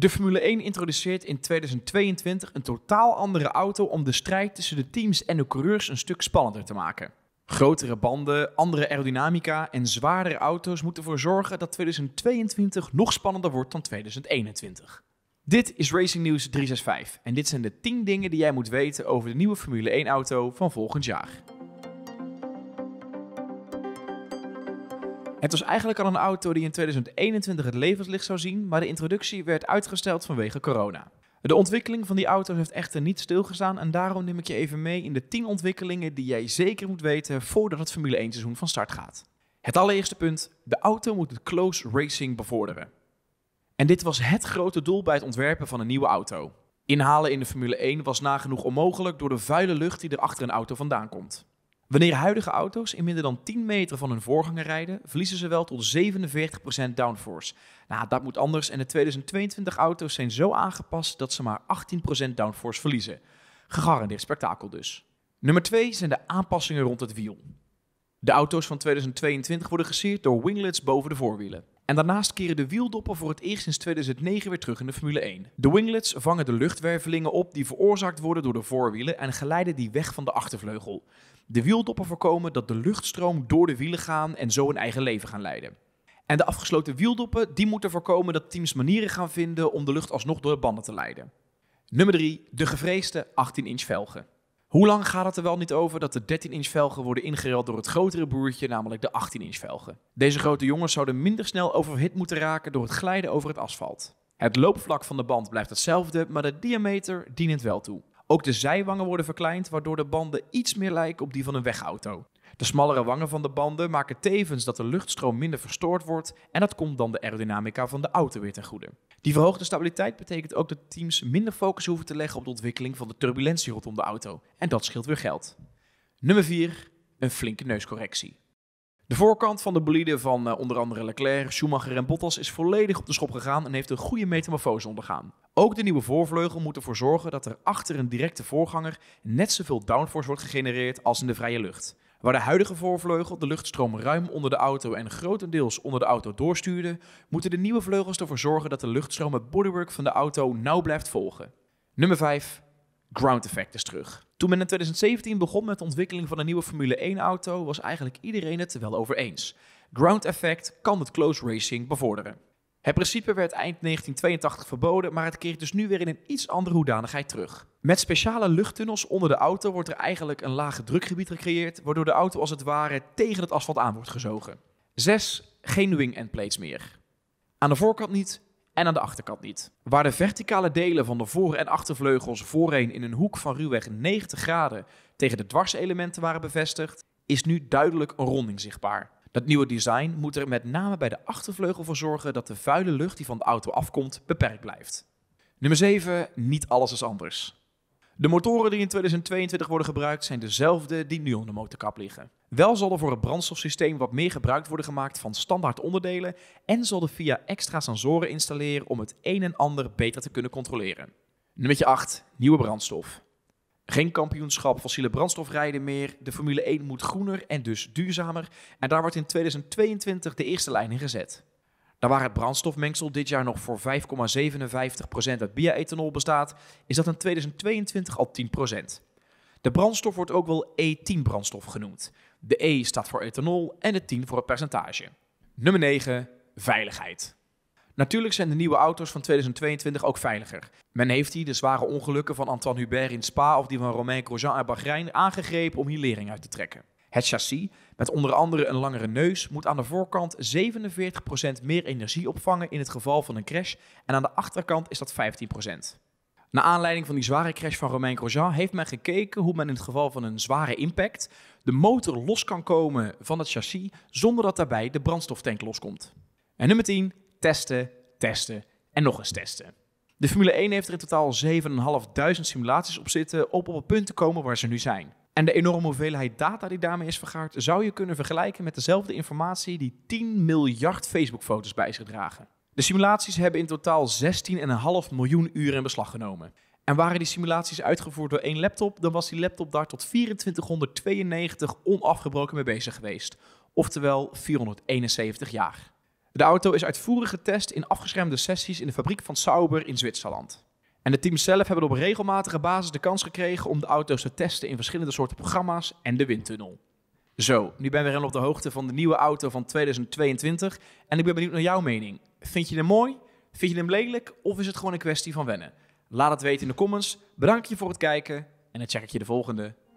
De Formule 1 introduceert in 2022 een totaal andere auto om de strijd tussen de teams en de coureurs een stuk spannender te maken. Grotere banden, andere aerodynamica en zwaardere auto's moeten ervoor zorgen dat 2022 nog spannender wordt dan 2021. Dit is Racing News 365 en dit zijn de 10 dingen die jij moet weten over de nieuwe Formule 1 auto van volgend jaar. Het was eigenlijk al een auto die in 2021 het levenslicht zou zien, maar de introductie werd uitgesteld vanwege corona. De ontwikkeling van die auto's heeft echter niet stilgestaan en daarom neem ik je even mee in de 10 ontwikkelingen die jij zeker moet weten voordat het Formule 1 seizoen van start gaat. Het allereerste punt, de auto moet het close racing bevorderen. En dit was het grote doel bij het ontwerpen van een nieuwe auto. Inhalen in de Formule 1 was nagenoeg onmogelijk door de vuile lucht die er achter een auto vandaan komt. Wanneer huidige auto's in minder dan 10 meter van hun voorganger rijden, verliezen ze wel tot 47% downforce. Nou, dat moet anders en de 2022 auto's zijn zo aangepast dat ze maar 18% downforce verliezen. Gegarandeerd spektakel dus. Nummer 2 zijn de aanpassingen rond het wiel. De auto's van 2022 worden gesierd door winglets boven de voorwielen. En daarnaast keren de wieldoppen voor het eerst sinds 2009 weer terug in de Formule 1. De winglets vangen de luchtwervelingen op die veroorzaakt worden door de voorwielen en geleiden die weg van de achtervleugel. De wieldoppen voorkomen dat de luchtstroom door de wielen gaan en zo een eigen leven gaan leiden. En de afgesloten wieldoppen die moeten voorkomen dat teams manieren gaan vinden om de lucht alsnog door de banden te leiden. Nummer 3. De gevreesde 18-inch velgen. Hoe lang gaat het er wel niet over dat de 13-inch velgen worden ingereld door het grotere broertje, namelijk de 18-inch velgen? Deze grote jongens zouden minder snel overhit moeten raken door het glijden over het asfalt. Het loopvlak van de band blijft hetzelfde, maar de diameter dient wel toe. Ook de zijwangen worden verkleind, waardoor de banden iets meer lijken op die van een wegauto. De smallere wangen van de banden maken tevens dat de luchtstroom minder verstoord wordt en dat komt dan de aerodynamica van de auto weer ten goede. Die verhoogde stabiliteit betekent ook dat teams minder focus hoeven te leggen op de ontwikkeling van de turbulentie rondom de auto en dat scheelt weer geld. Nummer 4. Een flinke neuscorrectie. De voorkant van de bolide van eh, onder andere Leclerc, Schumacher en Bottas is volledig op de schop gegaan en heeft een goede metamorfose ondergaan. Ook de nieuwe voorvleugel moet ervoor zorgen dat er achter een directe voorganger net zoveel downforce wordt gegenereerd als in de vrije lucht. Waar de huidige voorvleugel de luchtstroom ruim onder de auto en grotendeels onder de auto doorstuurde, moeten de nieuwe vleugels ervoor zorgen dat de luchtstroom het bodywork van de auto nauw blijft volgen. Nummer 5. Ground effect is terug. Toen men in 2017 begon met de ontwikkeling van een nieuwe Formule 1-auto, was eigenlijk iedereen het er wel over eens. Ground effect kan het close racing bevorderen. Het principe werd eind 1982 verboden, maar het keert dus nu weer in een iets andere hoedanigheid terug. Met speciale luchttunnels onder de auto wordt er eigenlijk een lage drukgebied gecreëerd, waardoor de auto als het ware tegen het asfalt aan wordt gezogen. 6. Geen wing endplates meer. Aan de voorkant niet en aan de achterkant niet. Waar de verticale delen van de voor- en achtervleugels voorheen in een hoek van ruwweg 90 graden tegen de dwarselementen waren bevestigd, is nu duidelijk een ronding zichtbaar. Dat nieuwe design moet er met name bij de achtervleugel voor zorgen dat de vuile lucht die van de auto afkomt beperkt blijft. Nummer 7. Niet alles is anders. De motoren die in 2022 worden gebruikt zijn dezelfde die nu onder de motorkap liggen. Wel zal er voor het brandstofsysteem wat meer gebruik worden gemaakt van standaard onderdelen en zal er via extra sensoren installeren om het een en ander beter te kunnen controleren. Nummer 8. Nieuwe brandstof. Geen kampioenschap fossiele brandstofrijden meer. De Formule 1 moet groener en dus duurzamer. En daar wordt in 2022 de eerste lijn in gezet. Daar waar het brandstofmengsel dit jaar nog voor 5,57% uit bioethanol bestaat, is dat in 2022 al 10%. De brandstof wordt ook wel E10-brandstof genoemd. De E staat voor ethanol en de 10 voor het percentage. Nummer 9. Veiligheid. Natuurlijk zijn de nieuwe auto's van 2022 ook veiliger. Men heeft hier de zware ongelukken van Antoine Hubert in Spa of die van Romain Grosjean uit Bahrein aangegrepen om hier lering uit te trekken. Het chassis, met onder andere een langere neus, moet aan de voorkant 47% meer energie opvangen in het geval van een crash en aan de achterkant is dat 15%. Na aanleiding van die zware crash van Romain Grosjean heeft men gekeken hoe men in het geval van een zware impact de motor los kan komen van het chassis zonder dat daarbij de brandstoftank loskomt. En nummer 10, testen, testen en nog eens testen. De Formule 1 heeft er in totaal 7.500 simulaties op zitten om op het punt te komen waar ze nu zijn. En de enorme hoeveelheid data die daarmee is vergaard, zou je kunnen vergelijken met dezelfde informatie die 10 miljard Facebook-foto's bij zich dragen. De simulaties hebben in totaal 16,5 miljoen uren in beslag genomen. En waren die simulaties uitgevoerd door één laptop, dan was die laptop daar tot 2492 onafgebroken mee bezig geweest. Oftewel 471 jaar. De auto is uitvoerig getest in afgeschermde sessies in de fabriek van Sauber in Zwitserland. En de teams zelf hebben op regelmatige basis de kans gekregen om de auto's te testen in verschillende soorten programma's en de windtunnel. Zo, nu ben we helemaal op de hoogte van de nieuwe auto van 2022 en ik ben benieuwd naar jouw mening. Vind je hem mooi? Vind je hem lelijk? Of is het gewoon een kwestie van wennen? Laat het weten in de comments. Bedankt je voor het kijken en dan check ik je de volgende.